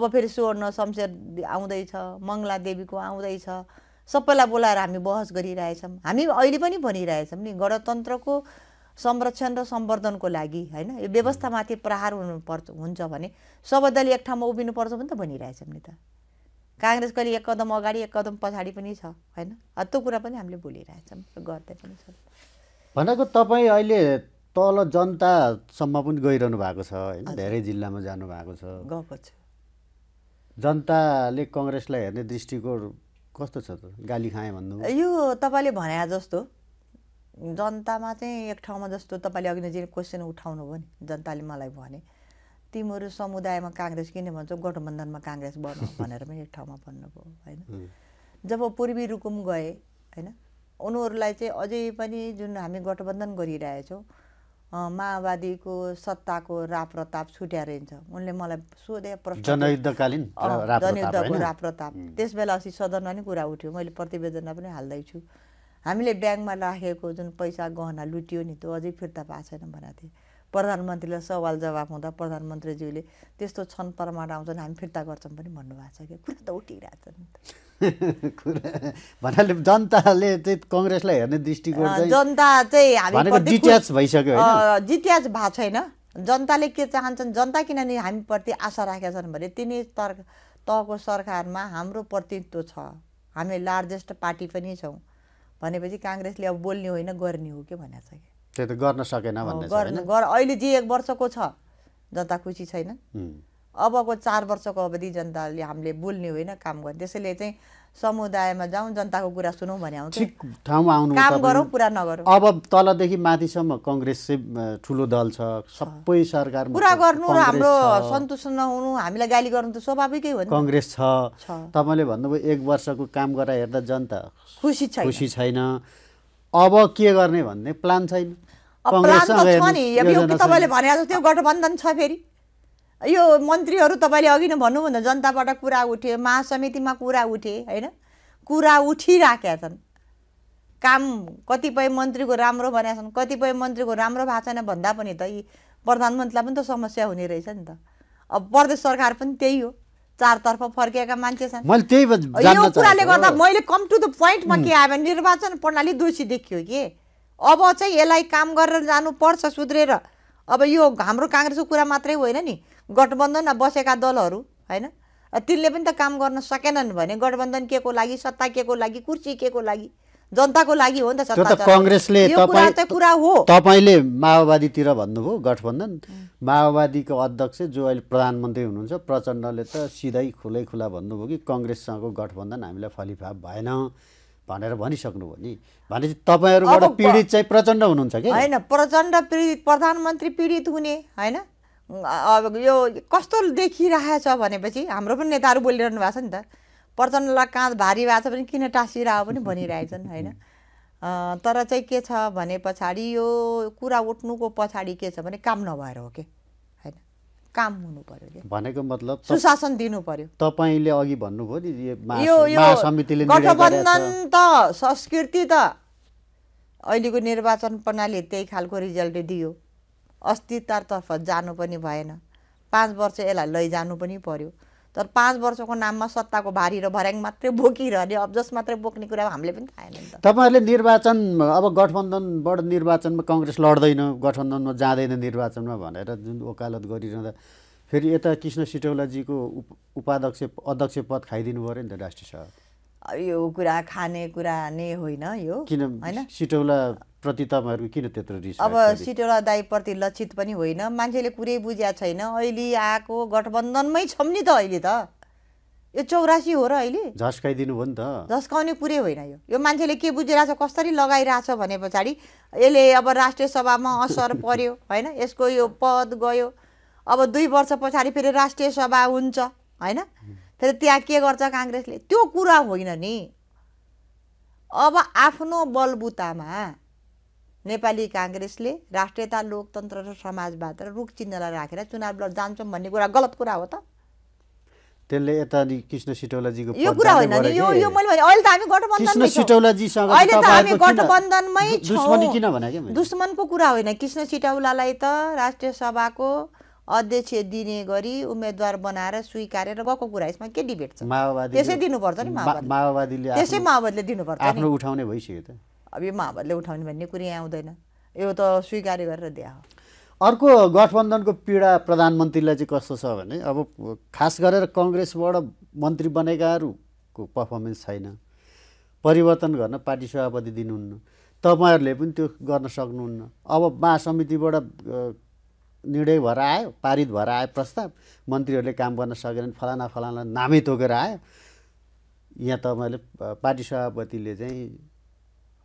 अब फेरि सुवर्ण शमशेर आउँदैछ मङ्गला देवीको आउँदैछ सबैलाई बोलाएर हामी बहस गरिरहेछौँ हामी अहिले पनि भनिरहेछौँ नि गणतन्त्रको संरक्षण र सम्वर्धनको लागि होइन यो व्यवस्थामाथि प्रहार हुनु पर्छ हुन्छ भने सबै दल एक ठाउँमा उभिनुपर्छ भने त भनिरहेछौँ नि त काङ्ग्रेस कहिले एक कदम अगाडि एक कदम पछाडि पनि छ होइन त्यो कुरा पनि हामीले भुलिरहेछौँ गर्दै पनि छ भनेको तपाईँ अहिले तल जनतासम्म पनि गइरहनु भएको छ होइन धेरै जिल्लामा जानुभएको छ गएको छ जनताले कङ्ग्रेसलाई हेर्ने दृष्टिकोण कस्तो छ त गाली खाएँ भन्नु यो तपाईँले भने जस्तो जनतामा चाहिँ एक ठाउँमा जस्तो तपाईँले अघि नै जे क्वेसन उठाउनुभयो नि जनताले मलाई भने तिमीहरू समुदायमा काङ्ग्रेस किन भन्छौ गठबन्धनमा काङ्ग्रेस बनाऊ <laughs> भनेर पनि एक ठाउँमा भन्नुभयो होइन जब पूर्वी रुकुम गए होइन उनीहरूलाई चाहिँ अझै पनि जुन हामी गठबन्धन गरिरहेछौँ माओवादीको सत्ताको राप्रताप रहन्छ उनले मलाई सोधे प्रश्न जनयुद्धकालीन जनयुद्धको राप्रताप त्यसबेला अस्ति सदनमा नि कुरा उठ्यो मैले प्रतिवेदनमा पनि हाल्दैछु हामीले ब्याङ्कमा राखेको जुन पैसा गहना लुटियो नि त्यो अझै फिर्ता भएको छैन भनेको थिएँ प्रधानमन्त्रीलाई सवाल जवाफ हुँदा प्रधानमन्त्रीज्यूले त्यस्तो छन् प्रमाण आउँछन् हामी फिर्ता गर्छौँ पनि भन्नुभएको छ क्या कुरा त उठिरहेको छ <laughs> कुरा भन्नाले जनताले चाहिँ कङ्ग्रेसलाई हेर्ने दृष्टिकोण जनता चाहिँ डिट्याच भइसक्यो डिट्याच भएको छैन जनताले के चाहन्छन् जनता किनभने हामीप्रति आशा राखेका छन् भने तिनी तर तहको सरकारमा हाम्रो प्रतिनिधित्व छ हामी लार्जेस्ट पार्टी पनि छौँ भनेपछि काङ्ग्रेसले अब बोल्ने होइन गर्ने हो कि भनेको छ कि त्यो गर्न सकेन अहिले जे एक वर्षको छ जनता खुसी छैन अबको चार वर्षको अवधि जनताले हामीले बोल्ने होइन काम गर्ने त्यसैले चाहिँ समुदायमा जाउँ जनताको कुरा सुनौँ भने काम गरौँ पुरा नगरौँ अब तलदेखि माथिसम्म कङ्ग्रेस चाहिँ ठुलो दल छ सबै सरकार पुरा गर्नु र हाम्रो सन्तुष्ट नहुनु हामीलाई गाली गर्नु त स्वाभाविकै हो कङ्ग्रेस छ तपाईँले भन्नुभयो एक वर्षको काम गरेर हेर्दा जनता खुसी छ खुसी छैन अब के गर्ने भन्ने प्लान छैन तपाईँले भने त्यो गठबन्धन छ फेरि यो मन्त्रीहरू तपाईँले अघि नै भन्नुभन्दा जनताबाट कुरा उठ्यो महासमितिमा कुरा उठे होइन कुरा उठिराखेका छन् काम कतिपय मन्त्रीको राम्रो भनेका छन् कतिपय मन्त्रीको राम्रो भएको छैन भन्दा पनि त यी प्रधानमन्त्रीलाई पनि त समस्या हुने रहेछ नि त अब प्रदेश सरकार पनि त्यही हो चारतर्फ फर्किएका मान्छे छन् मैले त्यही यो कुराले गर्दा मैले कम टु द पोइन्टमा के आयो भने निर्वाचन प्रणाली दोषी देखियो कि अब चाहिँ यसलाई काम गरेर जानुपर्छ सुध्रेर अब यो हाम्रो काङ्ग्रेसको कुरा मात्रै होइन नि गठबन्धनमा बसेका दलहरू होइन तिनले पनि त काम गर्न सकेनन् भने गठबन्धन के को लागि सत्ता के को लागि कुर्सी के को लागि जनताको लागि हो नि त त्यो त कङ्ग्रेसले कुरा हो तपाईँले माओवादीतिर भन्नुभयो गठबन्धन माओवादीको अध्यक्ष जो अहिले प्रधानमन्त्री हुनुहुन्छ प्रचण्डले त सिधै खुलै खुला भन्नुभयो कि कङ्ग्रेससँगको गठबन्धन हामीलाई फलिफाप भएन भनेर भनिसक्नुभयो नि भनेपछि तपाईँहरूबाट पीडित चाहिँ प्रचण्ड हुनुहुन्छ कि होइन प्रचण्ड पीडित प्रधानमन्त्री पीडित हुने होइन अब यो कस्तो देखिरहेछ भनेपछि हाम्रो पनि नेताहरू बोलिरहनु भएको छ नि त प्रचण्डलाई काँध भारी भएको छ भने किन टाँसिरह पनि भनिरहेछन् होइन तर चाहिँ के छ भने पछाडि यो कुरा उठ्नुको पछाडि के छ भने काम नभएर हो कि होइन काम हुनु पर्यो कि भनेको मतलब सुशासन दिनु पर्यो तपाईँले अघि भन्नुभयो नि यो यो गठबन्धन त संस्कृति त अहिलेको निर्वाचन प्रणाली त्यही खालको रिजल्ट दियो अस्तित्वतर्फ जानु पनि भएन पाँच वर्ष यसलाई लैजानु पनि पर्यो तर पाँच वर्षको नाममा सत्ताको भारी र भर्याङ मात्रै बोकिरहने जस मात्रै बोक्ने कुरा हामीले पनि थाहा छैन तपाईँहरूले निर्वाचन अब गठबन्धनबाट निर्वाचनमा कङ्ग्रेस लड्दैन गठबन्धनमा जाँदैन निर्वाचनमा भनेर जुन वकालत गरिरहँदा फेरि यता कृष्ण सिटौलाजीको उप उपाध्यक्ष अध्यक्ष पद खाइदिनु पऱ्यो नि त राष्ट्रिय सभा यो कुरा खाने कुरा नै होइन यो किन होइन सिटौला प्रति किन त्यत्रो रिस अब सिटौला दाईप्रति लक्षित पनि होइन मान्छेले कुरै बुझ्या छैन अहिले आएको गठबन्धनमै छौँ नि त अहिले त यो चौरासी हो र अहिले झस्काइदिनु भयो नि त झस्काउने कुरै होइन यो यो मान्छेले के बुझिरहेछ कसरी लगाइरहेछ भने पछाडि यसले अब राष्ट्रिय सभामा असर पर्यो होइन यसको यो पद गयो अब दुई वर्ष पछाडि फेरि राष्ट्रिय सभा हुन्छ होइन फेरि त्यहाँ के गर्छ काङ्ग्रेसले त्यो कुरा होइन नि अब आफ्नो बलबुतामा नेपाली काङ्ग्रेसले राष्ट्रियता लोकतन्त्र र समाजवाद र रुख चिन्हलाई राखेर चुनाव लड जान्छौँ भन्ने कुरा गलत कुरा हो त त्यसले यता कृष्ण सिटौलाजीको यो कुरा होइन नि यो मैले भने अहिले त हामी गठबन्धन अहिले त हामी गठबन्धनमै दुश्मनको कुरा होइन कृष्ण सिटौलालाई त राष्ट्रिय सभाको अध्यक्ष दिने गरी उम्मेद्वार बनाएर स्वीकारेर गएको कुरा यसमा के डिबेट छ माओवादी त्यसै दिनुपर्छ नि माओवादीले त्यसै माओवादीले दिनुपर्छ आफ्नो उठाउने भइसक्यो त अब यो माओवादीले उठाउने भन्ने कुरा यहाँ आउँदैन यो त स्वीकार गरेर दिए हो अर्को गठबन्धनको पीडा प्रधानमन्त्रीलाई चाहिँ कस्तो छ भने अब खास गरेर कङ्ग्रेसबाट मन्त्री बनेकाहरूको पर्फर्मेन्स छैन परिवर्तन गर्न पार्टी सभापति दिनुहुन्न तपाईँहरूले पनि त्यो गर्न सक्नुहुन्न अब महासमितिबाट निर्णय भएर आयो पारित भएर आयो प्रस्ताव मन्त्रीहरूले काम गर्न सकेनन् फलाना फलाना नामै तोकेर आयो यहाँ त मैले पार्टी सभापतिले चाहिँ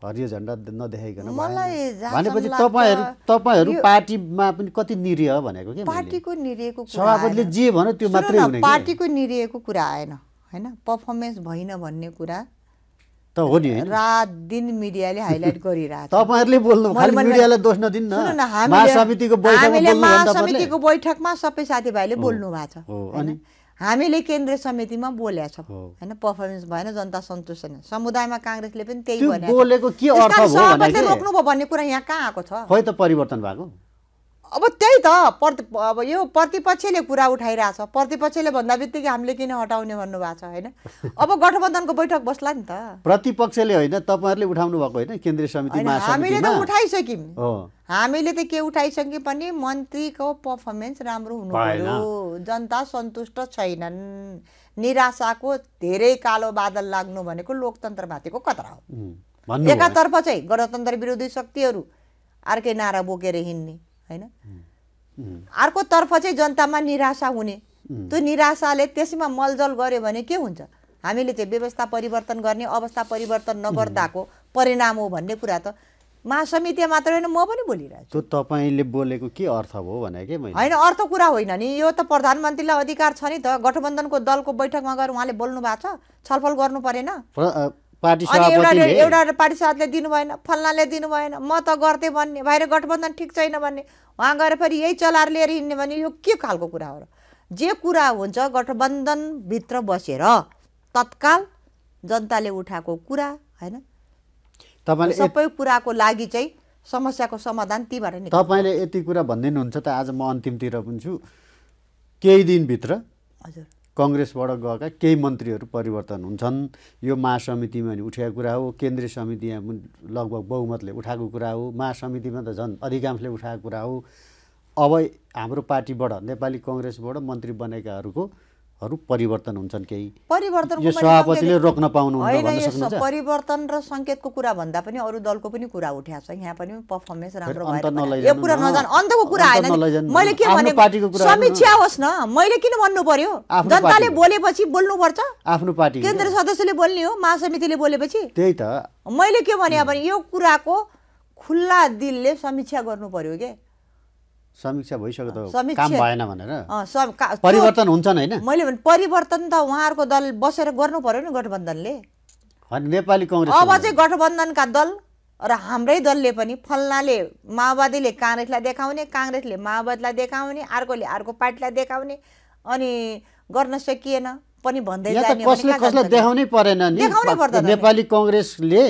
हरियो झन्डा नदेखाइकन भनेपछि तपाईँहरू तपाईँहरू पार्टीमा पनि कति निरीह भनेको के पार्टीको निरीहको सभापतिले जे भन्यो त्यो मात्रै पार्टीको निरीहको कुरा आएन होइन पर्फर्मेन्स भएन भन्ने कुरा त हो नि रात दिन मिडियाले हाइलाइट <laughs> गरिरहेको तपाईँहरूले बोल्नु खालि मिडियालाई दोष नदिनु न महासमितिको हामीले महासमितिको बैठकमा सबै साथीभाइले बोल्नु भएको छ होइन हामीले केन्द्रीय समितिमा बोलेका छौँ होइन पर्फर्मेन्स भएन जनता सन्तुष्ट छैन समुदायमा काङ्ग्रेसले पनि त्यही बोलेको के अर्थ रोक्नुभयो भन्ने कुरा यहाँ कहाँ आएको छ खै त परिवर्तन भएको अब त्यही त प्रति अब यो प्रतिपक्षले कुरा उठाइरहेछ प्रतिपक्षले भन्दा बित्तिकै हामीले किन हटाउने भन्नुभएको छ होइन अब गठबन्धनको बैठक बस्ला नि त प्रतिपक्षले होइन तपाईँहरूले उठाउनु भएको होइन केन्द्रीय समिति हामीले त उठाइसक्यौँ हामीले त के उठाइसके पनि मन्त्रीको पर्फर्मेन्स राम्रो हुनु जनता सन्तुष्ट छैनन् निराशाको धेरै कालो बादल लाग्नु भनेको लोकतन्त्रमाथिको कतरा हो एकातर्फ चाहिँ गणतन्त्र विरोधी शक्तिहरू अर्कै नारा बोकेर हिँड्ने होइन अर्कोतर्फ चाहिँ जनतामा निराशा हुने त्यो निराशाले त्यसमा मलजल गर्यो भने के हुन्छ हामीले चाहिँ व्यवस्था परिवर्तन गर्ने अवस्था परिवर्तन नगर्दाको परिणाम हो भन्ने कुरा त महासमिति मात्र होइन म पनि बोलिरहेको छु तपाईँले बोलेको के अर्थ हो भने के होइन अर्थ कुरा होइन नि यो त प्रधानमन्त्रीलाई अधिकार छ नि त गठबन्धनको दलको बैठकमा गएर उहाँले बोल्नु भएको छ छलफल गर्नु परेन पार्टी एउटा पार्टी सभाले दिनु भएन फल्नाले दिनु भएन म त गर्थे भन्ने बाहिर गठबन्धन ठिक छैन भन्ने उहाँ गएर फेरि यही चलाएर लिएर हिँड्ने भने यो के खालको कुरा हो र जे कुरा हुन्छ गठबन्धनभित्र बसेर तत्काल जनताले उठाएको कुरा होइन तपाईँले सबै कुराको लागि चाहिँ समस्याको समाधान तिम्रो नि तपाईँले यति कुरा भनिदिनुहुन्छ त आज म अन्तिमतिर पनि छु केही दिनभित्र हजुर कङ्ग्रेसबाट गएका केही मन्त्रीहरू परिवर्तन हुन्छन् यो महासमितिमा नि उठेको कुरा हो केन्द्रीय समितिमा लगभग बहुमतले उठाएको कुरा हो महासमितिमा त झन् अधिकांशले उठाएको कुरा हो अब हाम्रो पार्टीबाट नेपाली कङ्ग्रेसबाट मन्त्री बनेकाहरूको हरू परिवर्तन हुन्छन् केही परिवर्तन यो सभापतिले रोक्न पाउनु परिवर्तन र सङ्केतको कुरा भन्दा पनि अरू दलको पनि कुरा उठ्याछ छ यहाँ पनि पर्फर्मेन्स राम्रो यो कुरा नजान अन्तको कुरा आएन मैले के भने समीक्षा होस् न मैले किन भन्नु पर्यो जनताले बोलेपछि बोल्नु पर्छ आफ्नो पार्टी केन्द्र सदस्यले बोल्ने हो महासमितिले बोलेपछि त्यही त मैले के भने अब यो कुराको खुल्ला दिलले समीक्षा गर्नु पर्यो के समीक्षा भइसक्यो त काम भएन भनेर परिवर्तन हुन्छन् होइन मैले भने परिवर्तन त उहाँहरूको दल बसेर गर्नु पर्यो नि गठबन्धनले नेपाली कङ्ग्रेस अब चाहिँ गठबन्धनका दल र हाम्रै दलले पनि फल्नाले माओवादीले काङ्ग्रेसलाई देखाउने काङ्ग्रेसले माओवादीलाई देखाउने अर्कोले अर्को पार्टीलाई देखाउने अनि गर्न सकिएन पनि भन्दै कसले कसलाई देखाउनै परेन नेपाली कङ्ग्रेसले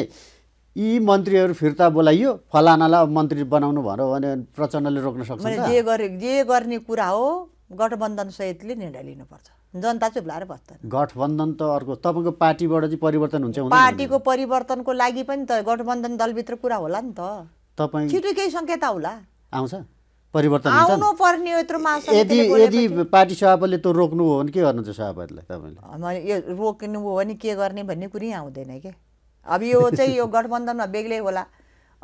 यी मन्त्रीहरू फिर्ता बोलाइयो फलानालाई मन्त्री बनाउनु भन्यो भने प्रचण्डले रोक्न सक्छ जे गरे जे गर्ने कुरा हो गठबन्धन सहितले निर्णय लिनुपर्छ जनता चाहिँ भुलाएर बस्छ गठबन्धन त अर्को तपाईँको पार्टीबाट चाहिँ परिवर्तन हुन्छ पार्टीको परिवर्तनको लागि पनि त गठबन्धन दलभित्र कुरा होला नि त तपाईँ छिटो केही सङ्केत होला आउँछ परिवर्तन आउनु पर्ने यत्रो यदि यदि पार्टी सभापतिले त रोक्नु हो भने के गर्नुहुन्छ सभापतिलाई तपाईँले यो रोक्नु हो भने के गर्ने भन्ने कुरै आउँदैन के अब यो चाहिँ यो गठबन्धनमा बेग्लै होला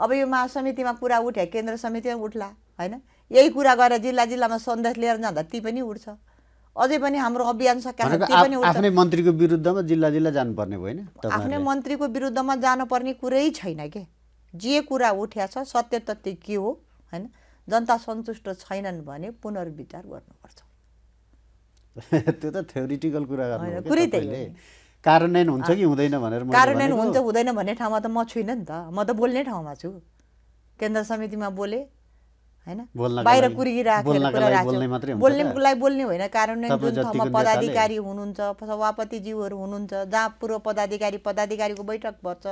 अब यो महासमितिमा कुरा उठ्यो केन्द्र समितिमा उठ्ला होइन यही कुरा गरेर जिल्ला जिल्लामा सन्देश लिएर जाँदा ती पनि उठ्छ अझै पनि हाम्रो अभियान सकिएको पनि उठ्छ आफ्नै मन्त्रीको विरुद्धमा जिल्ला जिल्ला जानुपर्ने होइन आफ्नै मन्त्रीको विरुद्धमा जानुपर्ने कुरै छैन के जे कुरा उठ्या छ सत्य तथ्य के हो होइन जनता सन्तुष्ट छैनन् भने पुनर्विचार गर्नुपर्छ <laughs> त्यो त थ्योरिटिकल कुरा कुरै त्यही कार्यान्वयन हुन्छ कि हुँदैन भनेर कार्यान्वयन हुन्छ हुँदैन भन्ने ठाउँमा त म छुइनँ नि त म त बोल्ने ठाउँमा छु केन्द्र समितिमा बोले होइन बाहिर कुरिराखेर बोल्नेलाई बोल्ने होइन कार्यान्वयन जुन ठाउँमा पदाधिकारी हुनुहुन्छ सभापतिज्यूहरू हुनुहुन्छ जहाँ पूर्व पदाधिकारी पदाधिकारीको बैठक बस्छ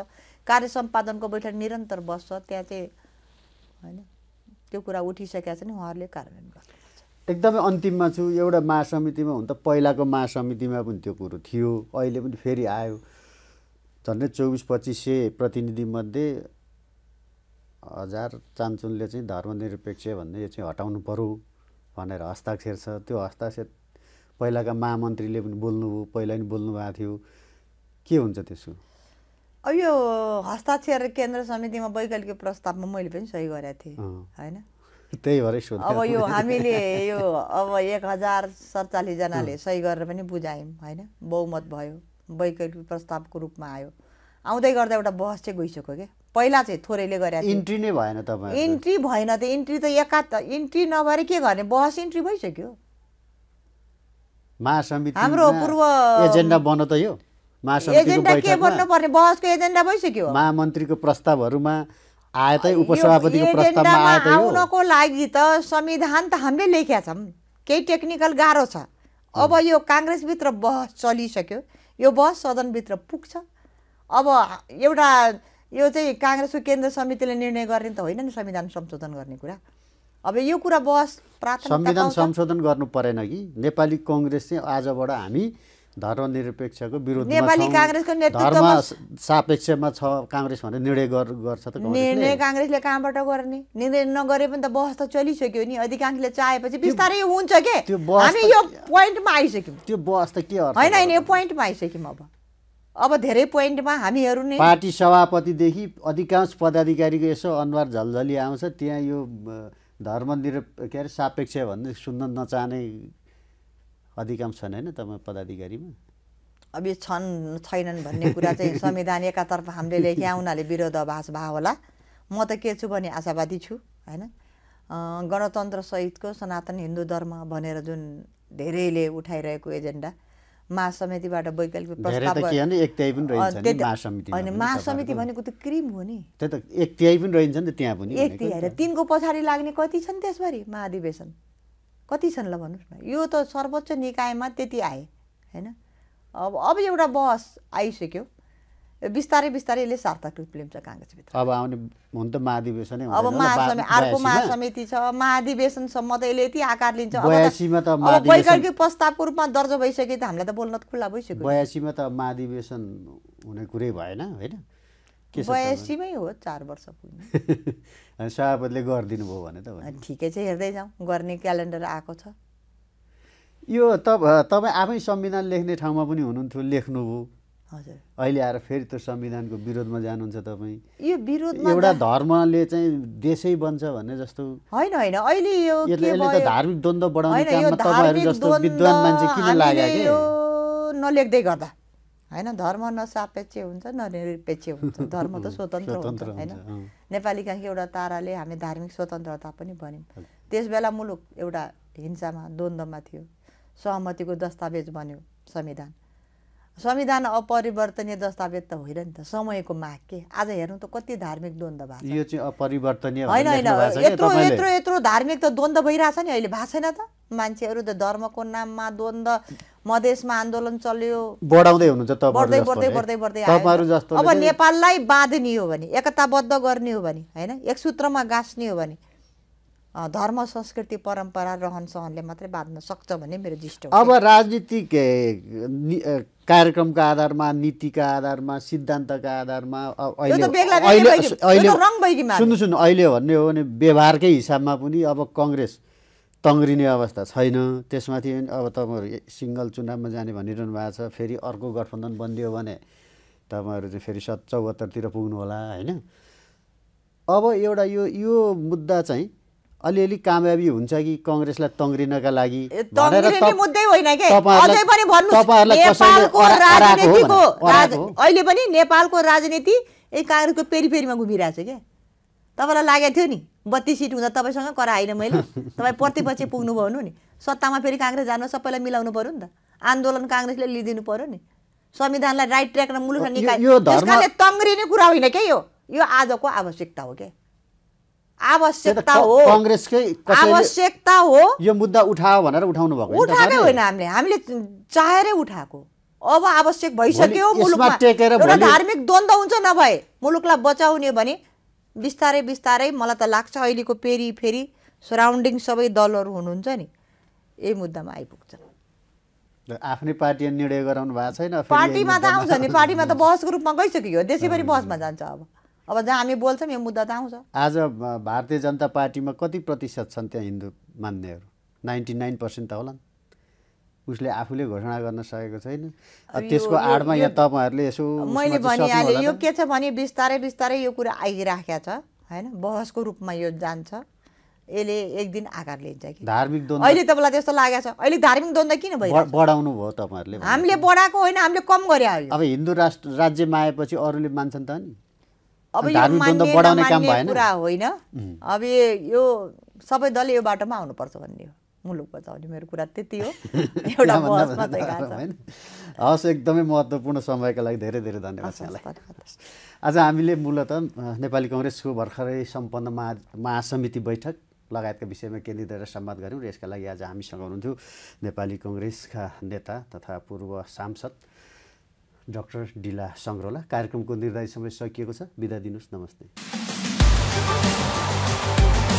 कार्य सम्पादनको बैठक निरन्तर बस्छ त्यहाँ चाहिँ होइन त्यो कुरा उठिसकेका छन् उहाँहरूले कार्यान्वयन गर्छ एकदमै अन्तिममा छु एउटा महासमितिमा हुन त पहिलाको महासमितिमा पनि त्यो कुरो थियो अहिले पनि फेरि आयो झन्डै चौबिस पच्चिस सय प्रतिनिधिमध्ये हजार चान्चुनले चाहिँ धर्मनिरपेक्ष भन्ने यो चाहिँ हटाउनु पऱ्यो भनेर हस्ताक्षर छ त्यो हस्ताक्षर पहिलाका महामन्त्रीले पनि बोल्नुभयो पहिला पनि बोल्नुभएको थियो के हुन्छ त्यसको अब यो हस्ताक्षर केन्द्र समितिमा वैकल्पिक प्रस्तावमा मैले पनि सही गरेको थिएँ होइन त्यही भएर अब यो हामीले यो <laughs> अब एक हजार सडचालिसजनाले सही गरेर पनि बुझायौँ होइन बहुमत भयो वैकल्पिक प्रस्तावको रूपमा आयो आउँदै गर्दा एउटा बहस चाहिँ गइसक्यो क्या पहिला चाहिँ थोरैले गरे इन्ट्री नै भएन तपाईँ इन्ट्री भएन त इन्ट्री त एका इन्ट्री नभएर के गर्ने बहस इन्ट्री भइसक्यो महासमिति हाम्रो पूर्व एजेन्डा बन त यो एजेन्डा के बन्नुपर्ने बहसको एजेन्डा भइसक्यो महामन्त्रीको प्रस्तावहरूमा आयतै उपसभापतिको प्रस्तावमा आउनको लागि त संविधान त हामीले लेखेका छौँ केही टेक्निकल गाह्रो छ अब यो काङ्ग्रेसभित्र बहस चलिसक्यो यो बहस सदनभित्र पुग्छ अब एउटा यो चाहिँ काङ्ग्रेसको केन्द्र समितिले निर्णय गर्ने त होइन नि संविधान संशोधन गर्ने कुरा अब यो कुरा बहस प्राप्त संविधान संशोधन गर्नु परेन कि नेपाली कङ्ग्रेस चाहिँ आजबाट हामी धर्मनिरपेक्षको विरोध नेपाली काङ्ग्रेसको नेतृत्वमा सापेक्षमा छ काङ्ग्रेस भनेर निर्णय गर्छ त निर्णय काङ्ग्रेसले कहाँबाट गर्ने निर्णय नगरे पनि त बहस त चलिसक्यो नि अधिकांशले चाहेपछि बिस्तारै हुन्छ के हामी यो पोइन्टमा आइसक्यौँ त्यो बहस त के होइन होइन यो पोइन्टमा आइसक्यौँ अब अब धेरै पोइन्टमा हामीहरू नै पार्टी सभापतिदेखि अधिकांश पदाधिकारीको यसो अनुहार झलझली आउँछ त्यहाँ यो धर्मनिरप के अरे सापेक्ष भन्ने सुन्न नचाहने अधिकांश छन् होइन तपाईँ पदाधिकारीमा अब यो छन् छैनन् भन्ने कुरा चाहिँ <laughs> संविधान एकातर्फ हामीले लेख्या उनीहरूले विरोधाभास भए होला म त के छु भने आशावादी छु होइन सहितको सनातन हिन्दू धर्म भनेर जुन धेरैले उठाइरहेको एजेन्डा महासमितिबाट वैकल्पिक प्रस्ताव होइन महासमिति भनेको त क्रिम हो नि एक तिहाई पनि रहन्छ नि त्यहाँ पनि एक तिहाई तिनको पछाडि लाग्ने कति छन् त्यसभरि महाधिवेशन कति छन् ल भन्नुहोस् न यो त सर्वोच्च निकायमा त्यति आए होइन अब अब एउटा बहस आइसक्यो बिस्तारै बिस्तारै यसले सार्थक रूप लिन्छ काङ्ग्रेसभित्र अब आउने हुन त महाधिवेशन अब महासमि अर्को महासमिति छ महाधिवेशनसम्म त यसले यति आकार लिन्छ वैकल्पिक प्रस्तावको रूपमा दर्ज भइसक्यो त हामीलाई त बोल्न त खुल्ला भइसक्यो बयासीमा त महाधिवेशन हुने कुरै भएन होइन बयासीमै हो चार वर्ष पुग्ने <laughs> सभापतिले गरिदिनु भयो भने त ठिकै छ हेर्दै जाउँ गर्ने क्यालेन्डर आएको छ यो तब तपाईँ आफै संविधान लेख्ने ठाउँमा पनि हुनुहुन्थ्यो लेख्नुभयो हजुर अहिले आएर फेरि त्यो संविधानको विरोधमा जानुहुन्छ तपाईँ यो विरोध एउटा धर्मले चाहिँ देशै बन्छ भन्ने जस्तो होइन होइन अहिले यो धार्मिक द्वन्द्व बढाउने काममा तपाईँहरू जस्तो विद्वान मान्छे किन लाग्यो नलेख्दै गर्दा होइन धर्म नसापेक्ष हुन्छ ननिरपेक्ष हुन्छ <laughs> धर्म त स्वतन्त्र हुन्छ होइन नेपाली काँकी एउटा ताराले हामी धार्मिक स्वतन्त्रता पनि भन्यौँ त्यस बेला मुलुक एउटा हिंसामा द्वन्द्वमा थियो सहमतिको दस्तावेज बन्यो संविधान संविधान अपरिवर्तनीय दस्तावेज त होइन नि त समयको माग के आज हेर्नु त कति धार्मिक द्वन्द्व भएको छ यो चाहिँ अपरिवर्तनीय होइन होइन यत्रो यत्रो यत्रो धार्मिक त द्वन्द्व भइरहेछ नि अहिले भएको छैन त मान्छेहरू त धर्मको नाममा द्वन्द मधेसमा आन्दोलन चल्यो बढाउँदै हुनुहुन्छ बढ्दै बढ्दै बढ्दै बढ्दै अब नेपाललाई बाँध्ने हो भने एकताबद्ध गर्ने हो भने होइन एक सूत्रमा गाँच्ने हो भने धर्म संस्कृति परम्परा रहन सहनले मात्रै बाँध्न सक्छ भन्ने मेरो दृष्टि अब राजनीतिक कार्यक्रमका आधारमा नीतिका आधारमा सिद्धान्तका आधारमा अहिले सुन्नु सुन्नु अहिले भन्ने हो भने व्यवहारकै हिसाबमा पनि अब कङ्ग्रेस तङ्ग्रिने अवस्था छैन त्यसमाथि अब तपाईँहरू सिङ्गल चुनावमा जाने भनिरहनु भएको छ फेरि अर्को गठबन्धन बनिदियो भने तपाईँहरू चाहिँ फेरि सत चौहत्तरतिर पुग्नु होला होइन अब एउटा यो यो मुद्दा चाहिँ अलिअलि कामयाबी हुन्छ कि कङ्ग्रेसलाई तङ्ग्रिनका लागि अहिले पनि नेपालको राजनीति ए काङ्ग्रेसको पेरिफेरीमा घुमिरहेको छ क्या तपाईँलाई लागेको थियो नि बत्तिस सिट हुँदा तपाईँसँग करा होइन मैले तपाईँ प्रतिपक्ष पुग्नुभयो भयो नि सत्तामा फेरि काङ्ग्रेस जानु सबैलाई मिलाउनु पऱ्यो नि त आन्दोलन काङ्ग्रेसले लिइदिनु पऱ्यो नि संविधानलाई राइट ट्र्याक र मुलुक निकाय तङ्ग्रिने कुरा होइन के यो यो आजको आवश्यकता हो क्या आवश्यकता हो आवश्यकता हो यो मुद्दा उठायो भनेर उठाउनु भएको उठाएकै होइन हामीले हामीले चाहेरै उठाएको अब आवश्यक भइसक्यो मुलुकमा धार्मिक द्वन्द हुन्छ नभए मुलुकलाई बचाउने भने बिस्तारै बिस्तारै मलाई त लाग्छ अहिलेको फेरि फेरि सराउन्डिङ सबै दलहरू हुनुहुन्छ नि यही मुद्दामा आइपुग्छ आफ्नै पार्टी निर्णय गराउनु भएको छैन पार्टीमा त आउँछ नि <laughs> पार्टीमा त बहसको रूपमा गइसक्यो त्यसैभरि बहसमा जान्छ अब अब जहाँ हामी बोल्छौँ यो मुद्दा त आउँछ आज भारतीय जनता पार्टीमा कति प्रतिशत छन् त्यहाँ हिन्दू मान्नेहरू नाइन्टी नाइन पर्सेन्ट त होला नि उसले आफूले घोषणा गर्न सकेको छैन त्यसको आडमा यहाँ तपाईँहरूले यसो मैले भनिहालेँ यो के छ भने बिस्तारै बिस्तारै यो कुरा आइराखेको छ होइन बहसको रूपमा यो जान्छ यसले एक दिन आकार लिन्छ कि धार्मिक अहिले तपाईँलाई त्यस्तो लागेको छ अहिले धार्मिक द्वन्द किन भयो बढाउनु भयो तपाईँहरूले हामीले बढाएको होइन हामीले कम गरे अब हिन्दू राष्ट्र राज्यमा आएपछि अरूले मान्छन् त नि अब यो कुरा होइन अब यो सबै दल यो बाटोमा आउनुपर्छ भन्ने हो मुलुक बचाउने मेरो कुरा त्यति हो <laughs> एउटा हवस् एकदमै महत्त्वपूर्ण समयका लागि धेरै धेरै धन्यवाद आज हामीले मूलत नेपाली कङ्ग्रेसको भर्खरै सम्पन्न महा महासमिति बैठक लगायतका विषयमा केन्द्रित रहेर सम्वाद गऱ्यौँ र यसका लागि आज हामीसँग हुनुहुन्थ्यो नेपाली कङ्ग्रेसका नेता तथा पूर्व सांसद डक्टर डिला सङ्ग्रोला कार्यक्रमको निर्धारित समय सकिएको छ बिदा दिनुहोस् नमस्ते